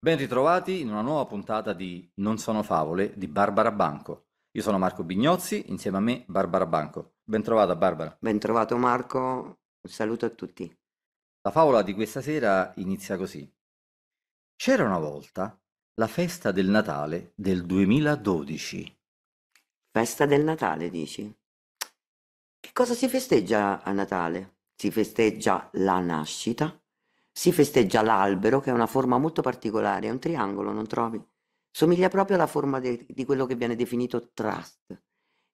Ben ritrovati in una nuova puntata di Non sono favole di Barbara Banco. Io sono Marco Bignozzi, insieme a me Barbara Banco. Bentrovata Barbara. Bentrovato Marco, un saluto a tutti. La favola di questa sera inizia così. C'era una volta la festa del Natale del 2012. Festa del Natale, dici? Che cosa si festeggia a Natale? Si festeggia la nascita, si festeggia l'albero, che è una forma molto particolare, è un triangolo, non trovi? Somiglia proprio alla forma de- di quello che viene definito trust.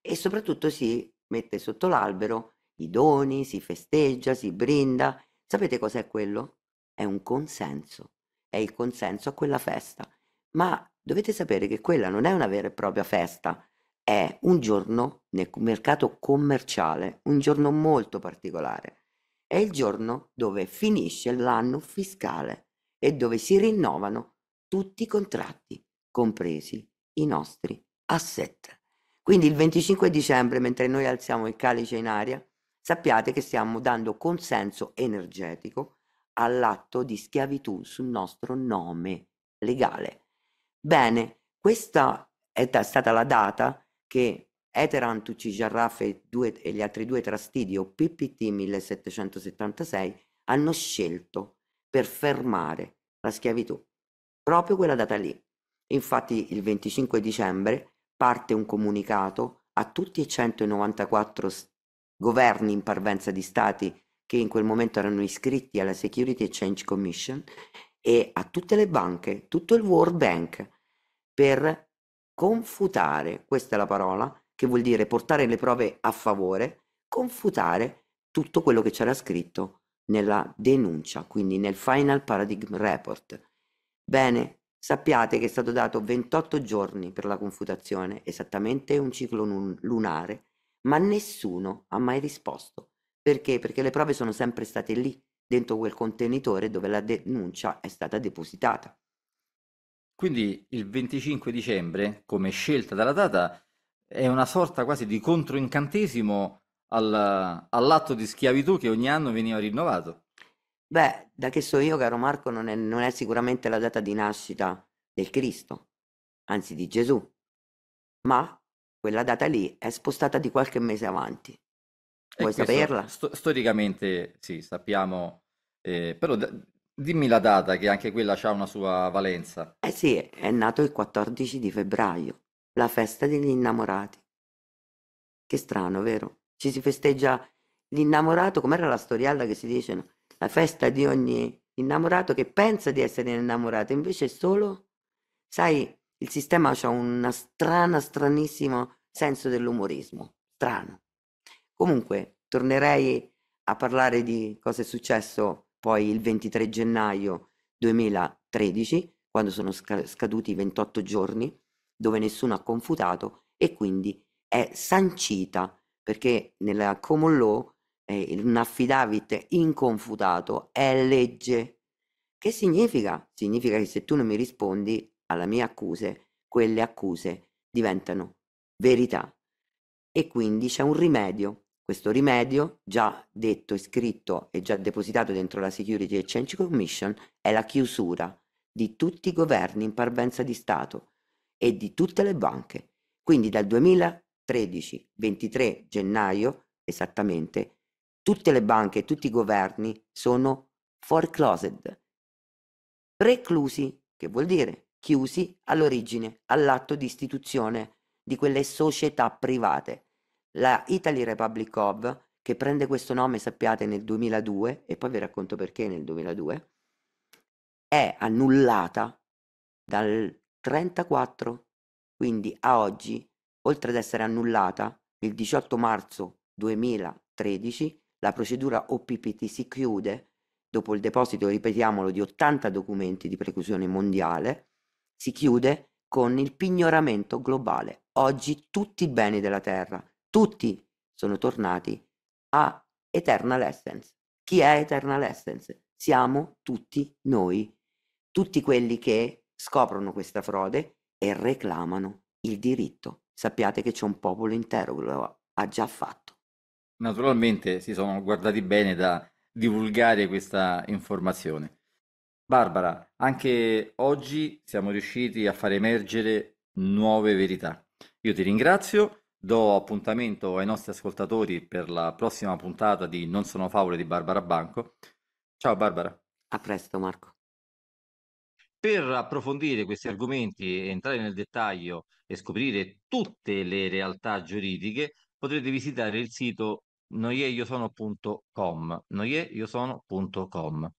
E soprattutto si mette sotto l'albero i doni, si festeggia, si brinda. Sapete cos'è quello? È un consenso, è il consenso a quella festa. Ma dovete sapere che quella non è una vera e propria festa, è un giorno nel mercato commerciale, un giorno molto particolare è il giorno dove finisce l'anno fiscale e dove si rinnovano tutti i contratti, compresi i nostri asset. Quindi il 25 dicembre, mentre noi alziamo il calice in aria, sappiate che stiamo dando consenso energetico all'atto di schiavitù sul nostro nome legale. Bene, questa è stata la data che Eteran Tucci Giarrafe e gli altri due trastidi o PPT 1776 hanno scelto per fermare la schiavitù, proprio quella data lì. Infatti il 25 dicembre parte un comunicato a tutti i 194 governi in parvenza di stati che in quel momento erano iscritti alla Security Exchange Commission e a tutte le banche, tutto il World Bank, per confutare, questa è la parola, che vuol dire portare le prove a favore, confutare tutto quello che c'era scritto nella denuncia, quindi nel Final Paradigm Report. Bene, sappiate che è stato dato 28 giorni per la confutazione, esattamente un ciclo lunare, ma nessuno ha mai risposto. Perché? Perché le prove sono sempre state lì, dentro quel contenitore dove la denuncia è stata depositata. Quindi il 25 dicembre, come scelta dalla data, è una sorta quasi di controincantesimo al, all'atto di schiavitù che ogni anno veniva rinnovato. Beh, da che so io, caro Marco, non è, non è sicuramente la data di nascita del Cristo, anzi di Gesù, ma quella data lì è spostata di qualche mese avanti. Vuoi saperla? Sto, storicamente sì, sappiamo, eh, però da, dimmi la data che anche quella ha una sua valenza. Eh sì, è nato il 14 di febbraio la festa degli innamorati. Che strano, vero? Ci si festeggia l'innamorato, com'era la storiella che si dice, no? la festa di ogni innamorato che pensa di essere innamorato, invece è solo, sai, il sistema ha una strana, stranissimo senso dell'umorismo, strano. Comunque, tornerei a parlare di cosa è successo poi il 23 gennaio 2013, quando sono scaduti i 28 giorni dove nessuno ha confutato e quindi è sancita perché nella common law eh, un affidavit inconfutato è legge. Che significa? Significa che se tu non mi rispondi alle mie accuse, quelle accuse diventano verità. E quindi c'è un rimedio. Questo rimedio, già detto e scritto e già depositato dentro la Security Exchange Commission, è la chiusura di tutti i governi in parvenza di Stato e di tutte le banche. Quindi dal 2013, 23 gennaio esattamente, tutte le banche e tutti i governi sono foreclosed, preclusi, che vuol dire chiusi all'origine, all'atto di istituzione di quelle società private. La Italy Republic of, che prende questo nome, sappiate, nel 2002, e poi vi racconto perché nel 2002, è annullata dal 34 quindi a oggi, oltre ad essere annullata, il 18 marzo 2013 la procedura OPPT si chiude dopo il deposito, ripetiamolo, di 80 documenti di preclusione mondiale, si chiude con il pignoramento globale. Oggi tutti i beni della Terra, tutti sono tornati a Eternal Essence. Chi è Eternal Essence? Siamo tutti noi, tutti quelli che scoprono questa frode e reclamano il diritto. Sappiate che c'è un popolo intero che lo ha già fatto. Naturalmente si sono guardati bene da divulgare questa informazione. Barbara, anche oggi siamo riusciti a far emergere nuove verità. Io ti ringrazio, do appuntamento ai nostri ascoltatori per la prossima puntata di Non sono favole di Barbara Banco. Ciao Barbara. A presto Marco. Per approfondire questi argomenti, entrare nel dettaglio e scoprire tutte le realtà giuridiche, potrete visitare il sito noieiosono.com. noieiosono.com.